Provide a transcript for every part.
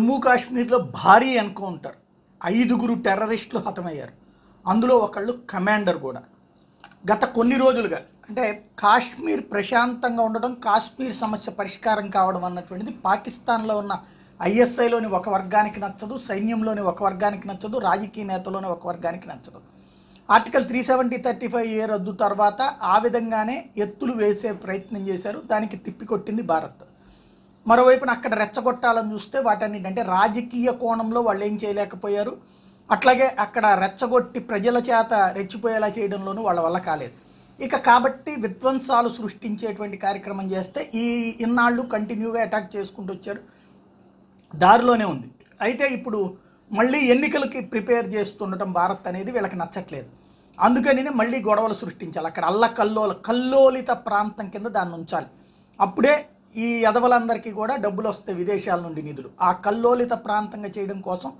జమ్మూ కాశ్మీర్లో భారీ ఎన్కౌంటర్ ఐదుగురు టెర్రరిస్టులు హతమయ్యారు అందులో ఒకళ్ళు కమాండర్ కూడా గత కొన్ని రోజులుగా అంటే కాశ్మీర్ ప్రశాంతంగా ఉండడం కాశ్మీర్ సమస్య పరిష్కారం కావడం అన్నటువంటిది పాకిస్తాన్లో ఉన్న ఐఎస్ఐలోని ఒక వర్గానికి నచ్చదు సైన్యంలోని ఒక వర్గానికి నచ్చదు రాజకీయ నేతలోని ఒక వర్గానికి నచ్చదు article three seventy thirty five A రద్దు తర్వాత ఆ విధంగానే ఎత్తులు వేసే ప్రయత్నం చేశారు దానికి తిప్పికొట్టింది భారత్ మరోవైపున అక్కడ రెచ్చగొట్టాలని చూస్తే వాటన్నిటి అంటే రాజకీయ కోణంలో వాళ్ళు ఏం చేయలేకపోయారు అట్లాగే అక్కడ రెచ్చగొట్టి ప్రజల చేత రెచ్చిపోయేలా చేయడంలోనూ వాళ్ళ వల్ల కాలేదు ఇక కాబట్టి విధ్వంసాలు సృష్టించేటువంటి కార్యక్రమం చేస్తే ఈ ఇన్నాళ్ళు కంటిన్యూగా అటాక్ చేసుకుంటూ వచ్చారు దారిలోనే ఉంది అయితే ఇప్పుడు మళ్ళీ ఎన్నికలకి ప్రిపేర్ చేస్తుండటం భారత్ అనేది వీళ్ళకి నచ్చట్లేదు అందుకని మళ్ళీ గొడవలు సృష్టించాలి అక్కడ అల్ల కల్లోల కల్లోలిత ప్రాంతం కింద దాన్ని ఉంచాలి అప్పుడే ఈ ఎదవలందరికీ కూడా డబ్బులు వస్తాయి విదేశాల నుండి నిధులు ఆ కల్లోలిత ప్రాంతంగా చేయడం కోసం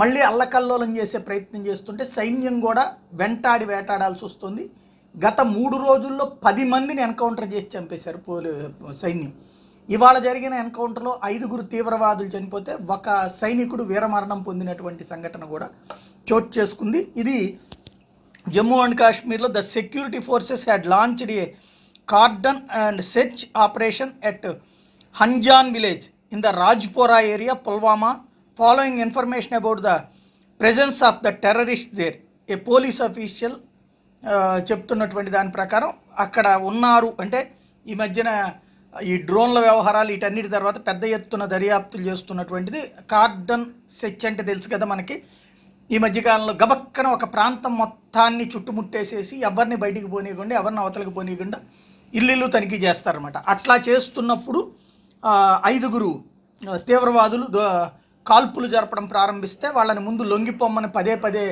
మళ్ళీ అల్లకల్లోలం చేసే ప్రయత్నం చేస్తుంటే సైన్యం కూడా వెంటాడి వేటాడాల్సి వస్తుంది గత మూడు రోజుల్లో పది మందిని ఎన్కౌంటర్ చేసి చంపేశారు పోలి సైన్యం ఇవాళ జరిగిన ఎన్కౌంటర్లో ఐదుగురు తీవ్రవాదులు చనిపోతే ఒక సైనికుడు వీరమరణం పొందినటువంటి సంఘటన కూడా చోటు చేసుకుంది ఇది జమ్మూ అండ్ కాశ్మీర్లో the security forces had launched a cordon and search operation at Hanjan village in the Rajpora area Pulwama following information about the presence of the terrorist there a police official చెప్తున్నటువంటి దాని ప్రకారం అక్కడ ఉన్నారు అంటే ఈ మధ్యన ఈ డ్రోన్ల వ్యవహారాలు వీటన్నిటి తర్వాత పెద్ద ఎత్తున దర్యాప్తులు చేస్తున్నటువంటిది కార్డన్ సెచ్ అంటే తెలుసు కదా మనకి ఈ మధ్యకాలంలో గబక్కన ఒక ప్రాంతం మొత్తాన్ని చుట్టుముట్టేసేసి ఎవరిని బయటికి పోనీయకుండా ఎవరిని అవతలకు పోనీయకుండా ఇల్లు తనిఖీ చేస్తారన్నమాట అట్లా చేస్తున్నప్పుడు ఐదుగురు తీవ్రవాదులు కాల్పులు జరపడం ప్రారంభిస్తే వాళ్ళని ముందు లొంగిపోమ్మని పదే పదే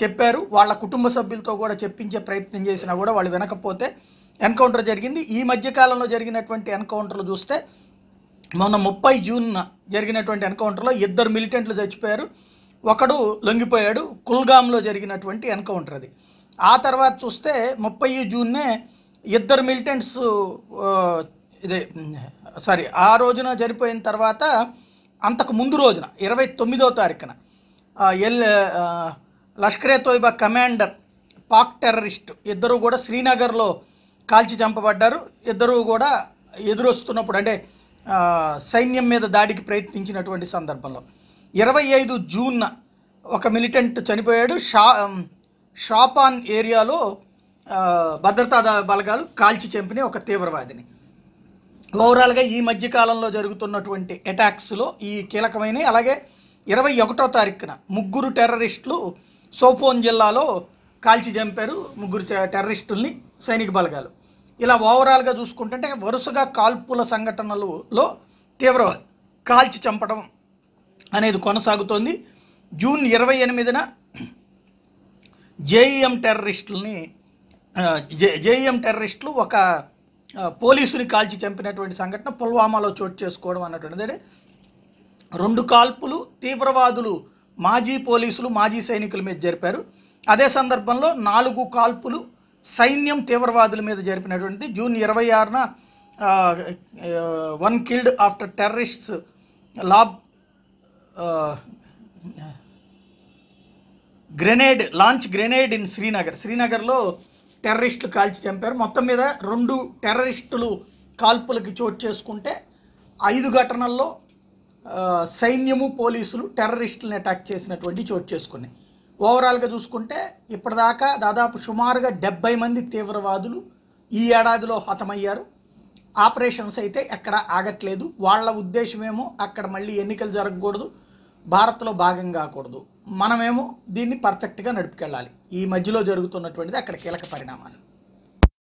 చెప్పారు వాళ్ళ కుటుంబ సభ్యులతో కూడా చెప్పించే ప్రయత్నం చేసినా కూడా వాళ్ళు వినకపోతే ఎన్కౌంటర్ జరిగింది ఈ మధ్యకాలంలో జరిగినటువంటి ఎన్కౌంటర్లు చూస్తే మొన్న ముప్పై జూన్ జరిగినటువంటి ఎన్కౌంటర్లో ఇద్దరు మిలిటెంట్లు చచ్చిపోయారు ఒకడు లొంగిపోయాడు కుల్గామ్లో జరిగినటువంటి ఎన్కౌంటర్ అది ఆ తర్వాత చూస్తే ముప్పై జూన్నే ఇద్దరు మిలిటెంట్స్ ఇదే సారీ ఆ రోజున చనిపోయిన తర్వాత అంతకు ముందు రోజున ఇరవై తొమ్మిదో తారీఖున L Lashkar-e Toiba commander Pak terrorist ఇద్దరు కూడా శ్రీనగర్లో కాల్చి చంపబడ్డారు ఇద్దరు కూడా ఎదురొస్తున్నప్పుడు అంటే సైన్యం మీద దాడికి ప్రయత్నించినటువంటి సందర్భంలో ఇరవై ఐదు జూన్న ఒక మిలిటెంట్ చనిపోయాడు షా షాపాన్ ఏరియాలో భద్రతా బలగాలు కాల్చి చంపిన ఒక తీవ్రవాదిని ఓవరాల్గా ఈ మధ్యకాలంలో జరుగుతున్నటువంటి అటాక్స్లో ఈ కీలకమైన అలాగే ఇరవై ఒకటో తారీఖున ముగ్గురు టెర్రరిస్టులు సోపోన్ జిల్లాలో కాల్చి చంపారు ముగ్గురు టెర్రరిస్టుల్ని సైనిక బలగాలు ఇలా ఓవరాల్గా చూసుకుంటుంటే వరుసగా కాల్పుల సంఘటనలలో తీవ్ర కాల్చి చంపడం అనేది కొనసాగుతోంది జూన్ ఇరవై ఎనిమిదిన జేఈఎం టెర్రరిస్టుల్ని జే జేఈఎం టెర్రరిస్టులు ఒక పోలీసుని కాల్చి చంపినటువంటి సంఘటన పుల్వామాలో చోటు చేసుకోవడం అన్నటువంటిది అంటే రెండు కాల్పులు తీవ్రవాదులు మాజీ పోలీసులు మాజీ సైనికుల మీద జరిపారు అదే సందర్భంలో నాలుగు కాల్పులు సైన్యం తీవ్రవాదుల మీద జరిపినటువంటి జూన్ ఇరవై ఆరున one killed after terrorists lob grenade launch grenade in Srinagar శ్రీనగర్లో టెర్రరిస్టులు కాల్చి చంపారు మొత్తం మీద రెండు టెర్రరిస్టులు కాల్పులకి చోటు చేసుకుంటే ఐదు ఘటనల్లో సైన్యము పోలీసులు టెర్రరిస్టులను అటాక్ చేసినటువంటి చోటు చేసుకున్నాయి ఓవరాల్గా చూసుకుంటే ఇప్పటిదాకా దాదాపు సుమారుగా డెబ్బై మంది తీవ్రవాదులు ఈ ఏడాదిలో హతమయ్యారు ఆపరేషన్స్ అయితే ఎక్కడ ఆగట్లేదు వాళ్ళ ఉద్దేశమేమో అక్కడ మళ్ళీ ఎన్నికలు జరగకూడదు భారత్లో భాగం కాకూడదు మనమేమో దీన్ని పర్ఫెక్ట్గా నడిపికెళ్ళాలి ఈ మధ్యలో జరుగుతున్నటువంటిది అక్కడ కీలక పరిణామాలు